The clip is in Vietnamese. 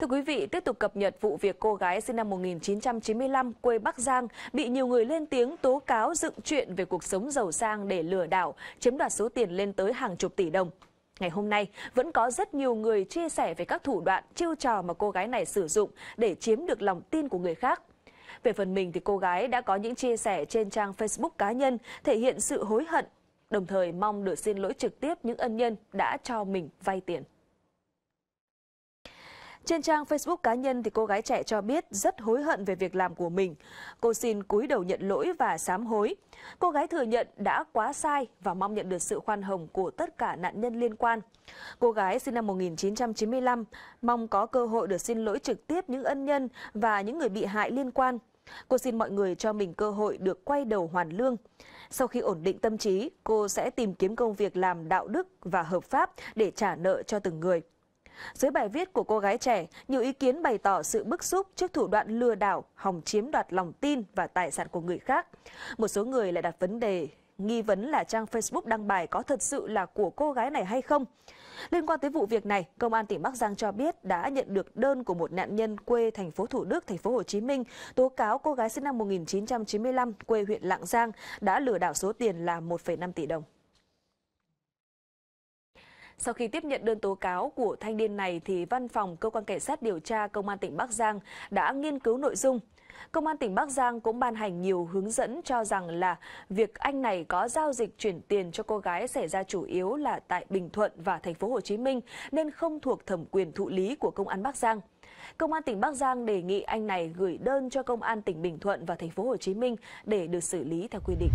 Thưa quý vị, tiếp tục cập nhật vụ việc cô gái sinh năm 1995 quê Bắc Giang bị nhiều người lên tiếng tố cáo dựng chuyện về cuộc sống giàu sang để lừa đảo, chiếm đoạt số tiền lên tới hàng chục tỷ đồng. Ngày hôm nay, vẫn có rất nhiều người chia sẻ về các thủ đoạn chiêu trò mà cô gái này sử dụng để chiếm được lòng tin của người khác. Về phần mình thì cô gái đã có những chia sẻ trên trang Facebook cá nhân thể hiện sự hối hận, đồng thời mong được xin lỗi trực tiếp những ân nhân đã cho mình vay tiền. Trên trang Facebook cá nhân thì cô gái trẻ cho biết rất hối hận về việc làm của mình. Cô xin cúi đầu nhận lỗi và sám hối. Cô gái thừa nhận đã quá sai và mong nhận được sự khoan hồng của tất cả nạn nhân liên quan. Cô gái sinh năm 1995 mong có cơ hội được xin lỗi trực tiếp những ân nhân và những người bị hại liên quan. Cô xin mọi người cho mình cơ hội được quay đầu hoàn lương. Sau khi ổn định tâm trí, cô sẽ tìm kiếm công việc làm đạo đức và hợp pháp để trả nợ cho từng người. Dưới bài viết của cô gái trẻ, nhiều ý kiến bày tỏ sự bức xúc trước thủ đoạn lừa đảo, hòng chiếm đoạt lòng tin và tài sản của người khác. Một số người lại đặt vấn đề nghi vấn là trang Facebook đăng bài có thật sự là của cô gái này hay không. Liên quan tới vụ việc này, công an tỉnh Bắc Giang cho biết đã nhận được đơn của một nạn nhân quê thành phố Thủ Đức, thành phố Hồ Chí Minh tố cáo cô gái sinh năm 1995 quê huyện Lạng Giang đã lừa đảo số tiền là 1,5 tỷ đồng. Sau khi tiếp nhận đơn tố cáo của thanh niên này thì văn phòng cơ quan cảnh sát điều tra công an tỉnh Bắc Giang đã nghiên cứu nội dung. Công an tỉnh Bắc Giang cũng ban hành nhiều hướng dẫn cho rằng là việc anh này có giao dịch chuyển tiền cho cô gái xảy ra chủ yếu là tại Bình Thuận và thành phố Hồ Chí Minh nên không thuộc thẩm quyền thụ lý của công an Bắc Giang. Công an tỉnh Bắc Giang đề nghị anh này gửi đơn cho công an tỉnh Bình Thuận và thành phố Hồ Chí Minh để được xử lý theo quy định.